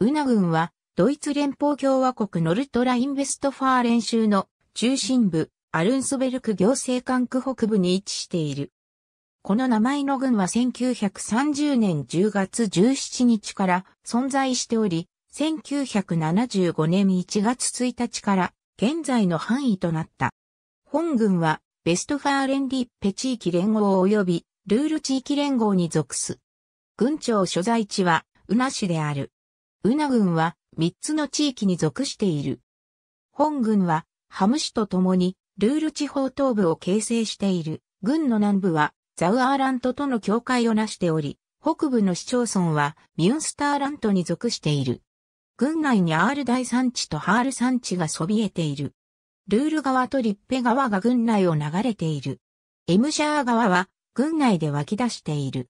ウナ軍は、ドイツ連邦共和国ノルトラインベストファーレン州の中心部、アルンスベルク行政管区北部に位置している。この名前の軍は1930年10月17日から存在しており、1975年1月1日から現在の範囲となった。本軍はベストファーレンリッペ地域連合及びルール地域連合に属す。軍庁所在地はウナ市である。ウナ郡は3つの地域に属している。本郡はハム市と共にルール地方東部を形成している。郡の南部はザウアーラントとの境界をなしており、北部の市町村はミュンスターラントに属している。郡内にアール大山地とハール山地がそびえている。ルール川とリッペ川が郡内を流れている。エムシャー川は郡内で湧き出している。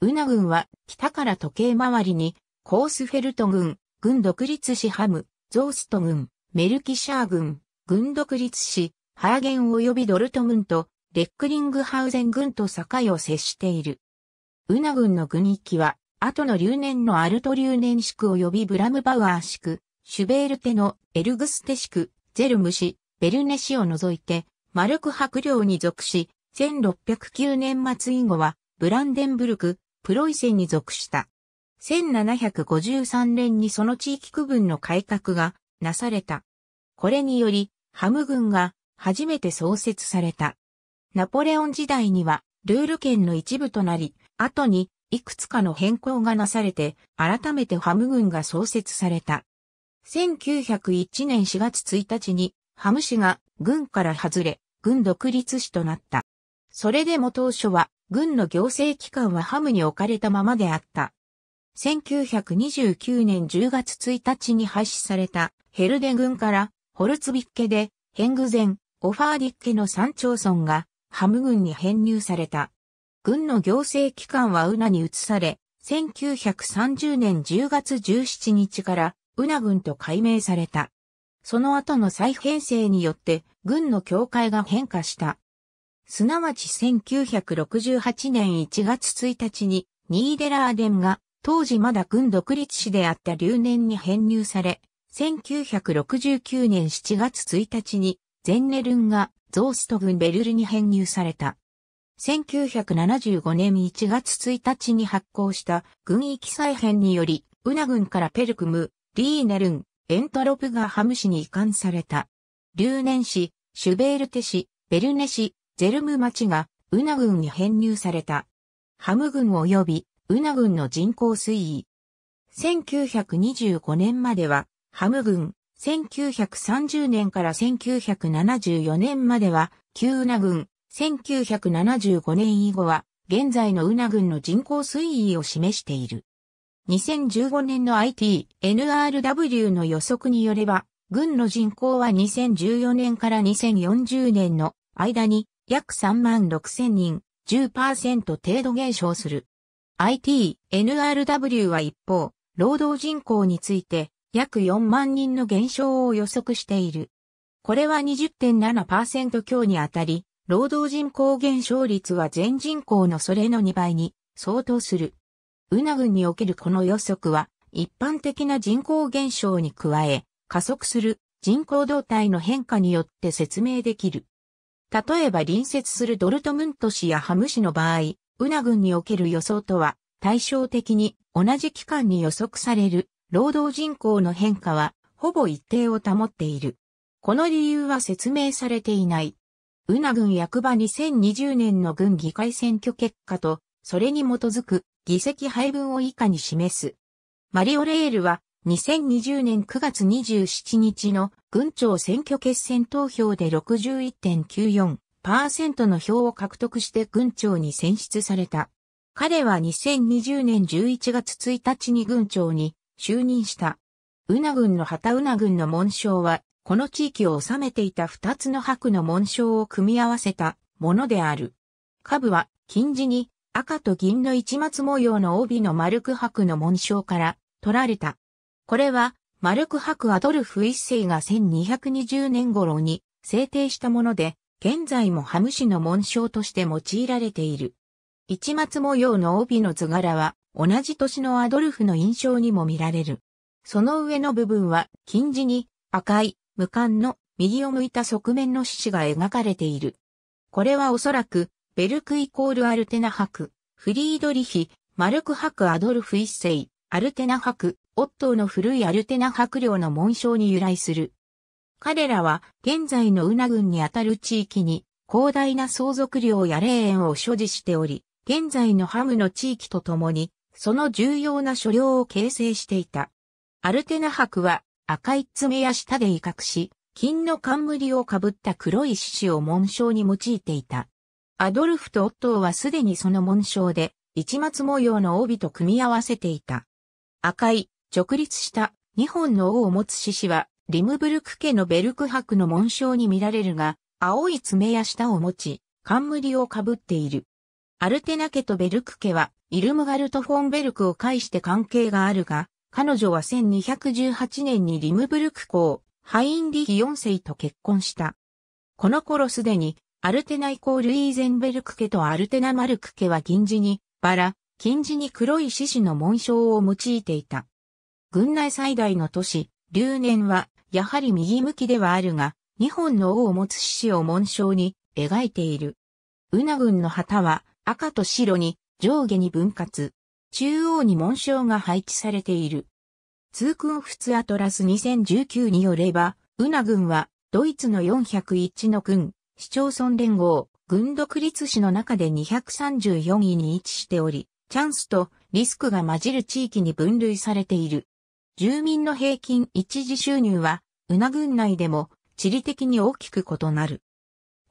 ウナ郡は北から時計回りにコースフェルト軍、軍独立市ハム、ゾースト軍、メルキシャー軍、軍独立市、ハーゲン及びドルト軍と、レックリングハウゼン軍と境を接している。ウナ軍の軍域は、後の留年のアルト留年宿及びブラムバウアー宿、シュベールテのエルグステ宿、ゼルム市、ベルネ市を除いて、マルク白領に属し、1609年末以後は、ブランデンブルク、プロイセンに属した。1753年にその地域区分の改革がなされた。これにより、ハム軍が初めて創設された。ナポレオン時代には、ルール圏の一部となり、後に、いくつかの変更がなされて、改めてハム軍が創設された。1901年4月1日に、ハム市が軍から外れ、軍独立市となった。それでも当初は、軍の行政機関はハムに置かれたままであった。1929年10月1日に廃止されたヘルデ軍からホルツビッケでヘングゼン、オファーディッケの3町村がハム軍に編入された。軍の行政機関はウナに移され、1930年10月17日からウナ軍と改名された。その後の再編成によって軍の境界が変化した。すなわち1968年1月1日にニーデラーデンが当時まだ軍独立市であった留年に編入され、1969年7月1日にゼンネルンがゾースト軍ベルルに編入された。1975年1月1日に発行した軍域再編により、ウナ軍からペルクム、リーネルン、エントロプがハム市に移管された。留年市、シュベールテ市、ベルネ市、ゼルム町がウナ軍に編入された。ハム軍及びウナ郡の人口推移。1925年までは、ハム郡、1930年から1974年までは、旧ウナ郡、1975年以後は、現在のウナ郡の人口推移を示している。2015年の IT、NRW の予測によれば、軍の人口は2014年から2040年の間に約3万6千人、10%程度減少する。IT、NRW は一方、労働人口について約4万人の減少を予測している。これは20.7%強にあたり、労働人口減少率は全人口のそれの2倍に相当する。ウナ軍におけるこの予測は、一般的な人口減少に加え、加速する人口動態の変化によって説明できる。例えば隣接するドルトムント市やハム市の場合、ウナ軍における予想とは、対照的に同じ期間に予測される労働人口の変化は、ほぼ一定を保っている。この理由は説明されていない。ウナ軍役場2020年の軍議会選挙結果と、それに基づく議席配分を以下に示す。マリオレールは2020年9月27日の軍庁選挙決選投票で61.94、1ントの票を獲得して軍長に選出された。彼は2020年11月1日に軍長に就任した。ウナ軍の旗ウナ軍の紋章は、この地域を治めていた二つの白の紋章を組み合わせたものである。下部は金地に赤と銀の市松模様の帯の丸く白の紋章から取られた。これは丸く白アドルフ一世が1220年頃に制定したもので、現在もハム氏の紋章として用いられている。市松模様の帯の図柄は、同じ年のアドルフの印象にも見られる。その上の部分は、金字に赤い、無冠の右を向いた側面の獅子が描かれている。これはおそらく、ベルクイコールアルテナ博、フリードリヒ、マルク博アドルフ一世、アルテナ博、オットーの古いアルテナ博領の紋章に由来する。彼らは現在のウナ郡にあたる地域に広大な相続量や霊園を所持しており、現在のハムの地域とともに、その重要な所領を形成していた。アルテナ博は赤い爪や舌で威嚇し、金の冠をかぶった黒い獅子を紋章に用いていた。アドルフとオットーはすでにその紋章で、市松模様の帯と組み合わせていた。赤い、直立した二本の尾を持つ獅子は、リムブルク家のベルク伯の紋章に見られるが、青い爪や舌を持ち、冠をかぶっている。アルテナ家とベルク家は、イルムガルト・フォンベルクを介して関係があるが、彼女は1218年にリムブルク公、ハインリヒ4世と結婚した。この頃すでに、アルテナイコールイーゼンベルク家とアルテナマルク家は銀字に、バラ、金字に黒い獅子の紋章を用いていた。軍内最大の都市、留年はやはり右向きではあるが、2本の王を持つ獅子を紋章に描いている。うな軍の旗は赤と白に上下に分割。中央に紋章が配置されている。通訓普通アトラス2019によれば、うな軍はドイツの401の軍、市町村連合、軍独立市の中で234位に位置しており、チャンスとリスクが混じる地域に分類されている。住民の平均一時収入はうな郡内でも地理的に大きく異なる。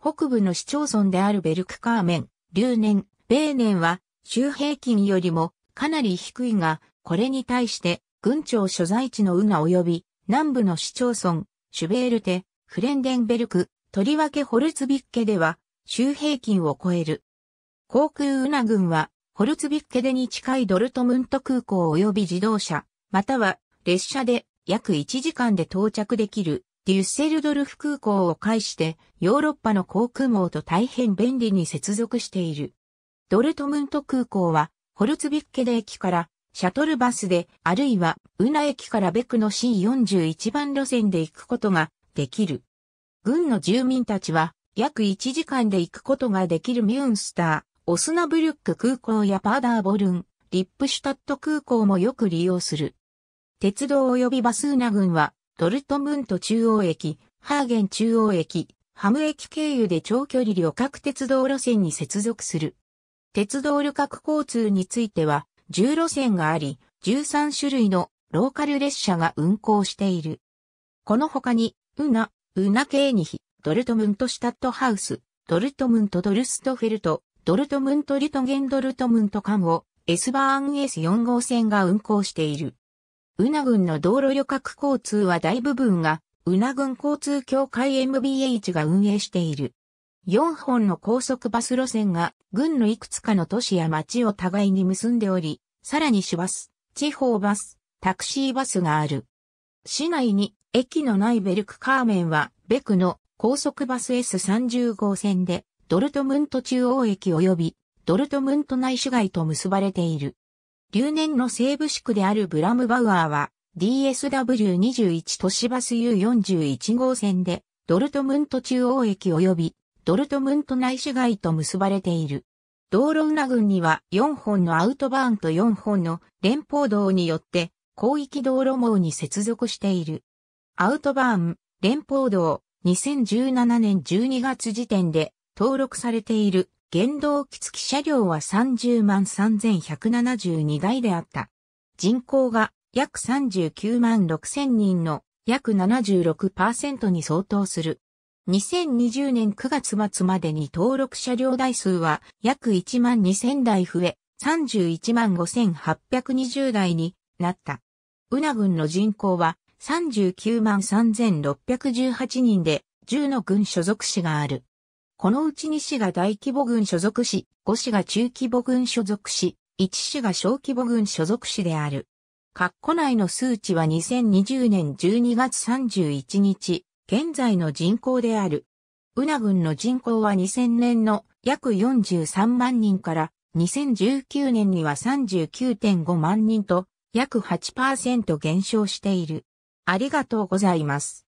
北部の市町村であるベルクカーメン、留年、米年は州平均よりもかなり低いが、これに対して郡庁所在地のウナ及び南部の市町村、シュベールテ、フレンデンベルク、とりわけホルツビッケでは州平均を超える。航空ウナ軍はホルツビッケでに近いドルトムント空港及び自動車、または列車で約1時間で到着できるデュッセルドルフ空港を介してヨーロッパの航空網と大変便利に接続している。ドルトムント空港はホルツビッケで駅からシャトルバスであるいはウナ駅からベクの C41 番路線で行くことができる。軍の住民たちは約1時間で行くことができるミュンスター、オスナブルック空港やパーダーボルン、リップシュタット空港もよく利用する。鉄道及びバスーナ軍は、ドルトムント中央駅、ハーゲン中央駅、ハム駅経由で長距離旅客鉄道路線に接続する。鉄道旅客交通については、10路線があり、13種類のローカル列車が運行している。この他に、ウナ、ウナケーニヒ、ドルトムントシュタットハウス、ドルトムントドルストフェルト、ドルトムントリトゲンドルトムント間を S バーン S4 号線が運行している。うな郡の道路旅客交通は大部分が、うな郡交通協会 MBH が運営している。4本の高速バス路線が、郡のいくつかの都市や町を互いに結んでおり、さらに市バス、地方バス、タクシーバスがある。市内に、駅のないベルクカーメンは、ベクの高速バス S30 号線で、ドルトムント中央駅及び、ドルトムント内市街と結ばれている。留年の西部宿であるブラムバウアーは DSW21 都市バス U41 号線でドルトムント中央駅及びドルトムント内市街と結ばれている。道路裏群には4本のアウトバーンと4本の連邦道によって広域道路網に接続している。アウトバーン、連邦道、2017年12月時点で登録されている原動機付き車両は30万3172台であった。人口が約39万6000人の約76%に相当する。2020年9月末までに登録車両台数は約1万2000台増え、31万5820台になった。ウナ郡の人口は39万3618人で10の郡所属市がある。このうち2市が大規模軍所属し、5市が中規模軍所属し、1市が小規模軍所属市である。括弧内の数値は2020年12月31日、現在の人口である。ウナ軍の人口は2000年の約43万人から2019年には39.5万人と約8%減少している。ありがとうございます。